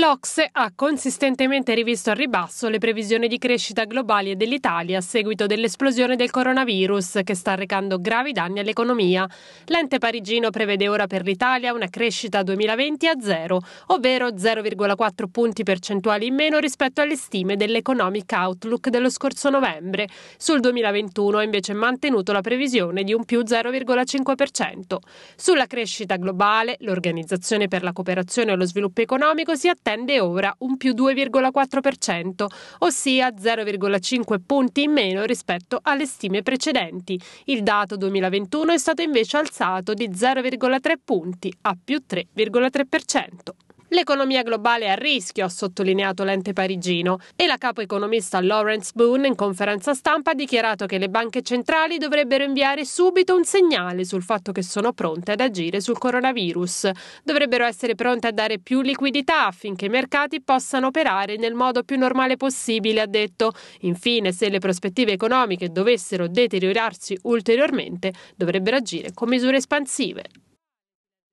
L'Ocse ha consistentemente rivisto al ribasso le previsioni di crescita globali e dell'Italia a seguito dell'esplosione del coronavirus che sta recando gravi danni all'economia. L'ente parigino prevede ora per l'Italia una crescita 2020 a zero, ovvero 0,4 punti percentuali in meno rispetto alle stime dell'Economic Outlook dello scorso novembre. Sul 2021 ha invece mantenuto la previsione di un più 0,5%. Sulla crescita globale, l'Organizzazione per la cooperazione e lo sviluppo economico si attende attende ora un più 2,4%, ossia 0,5 punti in meno rispetto alle stime precedenti. Il dato 2021 è stato invece alzato di 0,3 punti a più 3,3%. L'economia globale è a rischio, ha sottolineato l'ente parigino, e la capo economista Lawrence Boone in conferenza stampa ha dichiarato che le banche centrali dovrebbero inviare subito un segnale sul fatto che sono pronte ad agire sul coronavirus. Dovrebbero essere pronte a dare più liquidità affinché i mercati possano operare nel modo più normale possibile, ha detto. Infine, se le prospettive economiche dovessero deteriorarsi ulteriormente, dovrebbero agire con misure espansive.